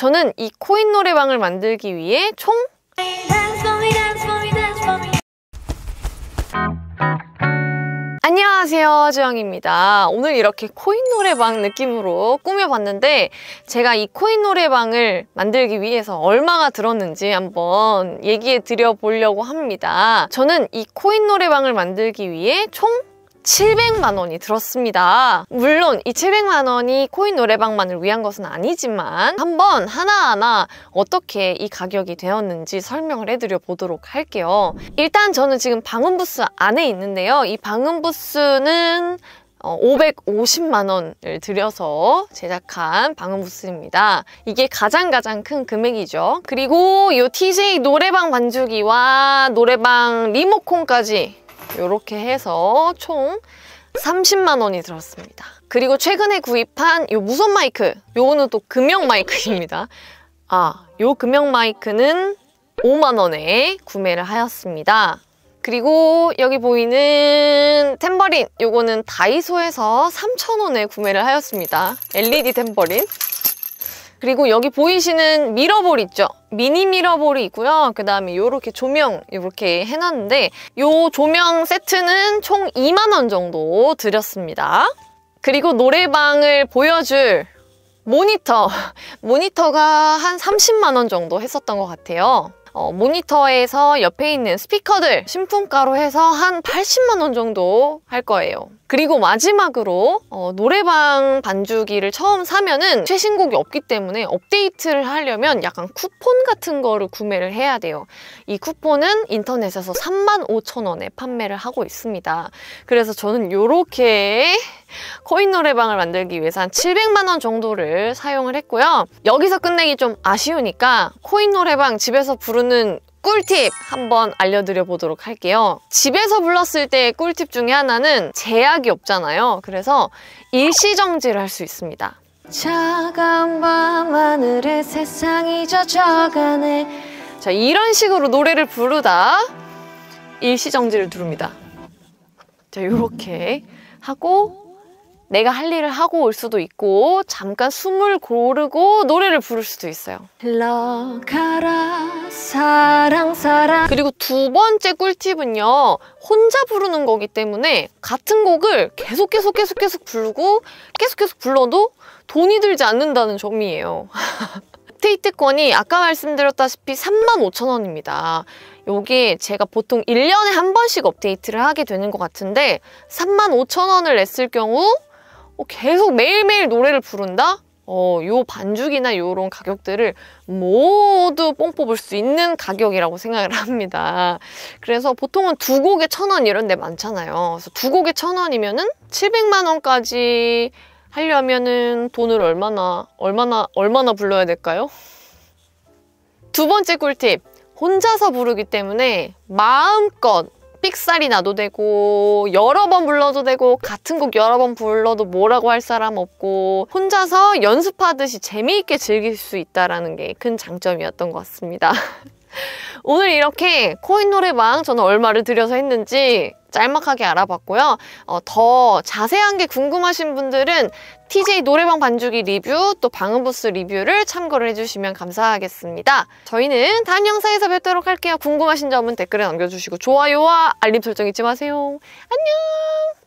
저는 이 코인 노래방을 만들기 위해 총 안녕하세요 주영입니다 오늘 이렇게 코인 노래방 느낌으로 꾸며봤는데 제가 이 코인 노래방을 만들기 위해서 얼마가 들었는지 한번 얘기해 드려보려고 합니다 저는 이 코인 노래방을 만들기 위해 총 700만 원이 들었습니다. 물론 이 700만 원이 코인 노래방만을 위한 것은 아니지만 한번 하나하나 어떻게 이 가격이 되었는지 설명을 해드려 보도록 할게요. 일단 저는 지금 방음부스 안에 있는데요. 이 방음부스는 550만 어, 원을 들여서 제작한 방음부스입니다. 이게 가장 가장 큰 금액이죠. 그리고 이 TJ 노래방 반주기와 노래방 리모콘까지 이렇게 해서 총 30만 원이 들었습니다. 그리고 최근에 구입한 이 무선 마이크 이거는또 금형 마이크입니다. 아, 요 금형 마이크는 5만 원에 구매를 하였습니다. 그리고 여기 보이는 탬버린 이거는 다이소에서 3,000원에 구매를 하였습니다. LED 탬버린 그리고 여기 보이시는 미러볼 있죠? 미니 미러볼이 있고요. 그 다음에 이렇게 조명 이렇게 해놨는데 이 조명 세트는 총 2만 원 정도 드렸습니다. 그리고 노래방을 보여줄 모니터 모니터가 한 30만 원 정도 했었던 것 같아요. 어, 모니터에서 옆에 있는 스피커들 신품가로 해서 한 80만 원 정도 할 거예요. 그리고 마지막으로 어, 노래방 반주기를 처음 사면은 최신곡이 없기 때문에 업데이트를 하려면 약간 쿠폰 같은 거를 구매를 해야 돼요. 이 쿠폰은 인터넷에서 3만 5천 원에 판매를 하고 있습니다. 그래서 저는 이렇게 코인 노래방을 만들기 위해서 한 700만 원 정도를 사용을 했고요. 여기서 끝내기 좀 아쉬우니까 코인 노래방 집에서 부르는 꿀팁 한번 알려드려 보도록 할게요. 집에서 불렀을 때의 꿀팁 중에 하나는 제약이 없잖아요. 그래서 일시정지를 할 수 있습니다. 차가운 밤 하늘에 세상이 젖어가네 자 이런 식으로 노래를 부르다 일시정지를 누릅니다. 자 이렇게 하고 내가 할 일을 하고 올 수도 있고 잠깐 숨을 고르고 노래를 부를 수도 있어요 흘러가라 사랑 사랑 그리고 두 번째 꿀팁은요 혼자 부르는 거기 때문에 같은 곡을 계속 계속 계속 계속 부르고 계속 계속 불러도 돈이 들지 않는다는 점이에요 스테이트권이 아까 말씀드렸다시피 3 5 0 0원입니다 요게 제가 보통 1년에 한 번씩 업데이트를 하게 되는 것 같은데 3 5 0 0원을 냈을 경우 어, 계속 매일매일 노래를 부른다? 어, 요 반죽이나 요런 가격들을 모두 뽕 뽑을 수 있는 가격이라고 생각을 합니다. 그래서 보통은 두 곡에 천 원 이런 데 많잖아요. 그래서 두 곡에 천 원이면은 700만 원까지 하려면은 돈을 얼마나 얼마나 얼마나 불러야 될까요? 두 번째 꿀팁. 혼자서 부르기 때문에 마음껏 삑사이 나도 되고 여러 번 불러도 되고 같은 곡 여러 번 불러도 뭐라고 할 사람 없고 혼자서 연습하듯이 재미있게 즐길 수 있다는 라 게큰 장점이었던 것 같습니다. 오늘 이렇게 코인 노래방 저는 얼마를 들여서 했는지 짤막하게 알아봤고요. 어, 더 자세한 게 궁금하신 분들은 TJ 노래방 반주기 리뷰 또 방음부스 리뷰를 참고를 해주시면 감사하겠습니다. 저희는 다음 영상에서 뵙도록 할게요. 궁금하신 점은 댓글에 남겨주시고 좋아요와 알림 설정 잊지 마세요. 안녕!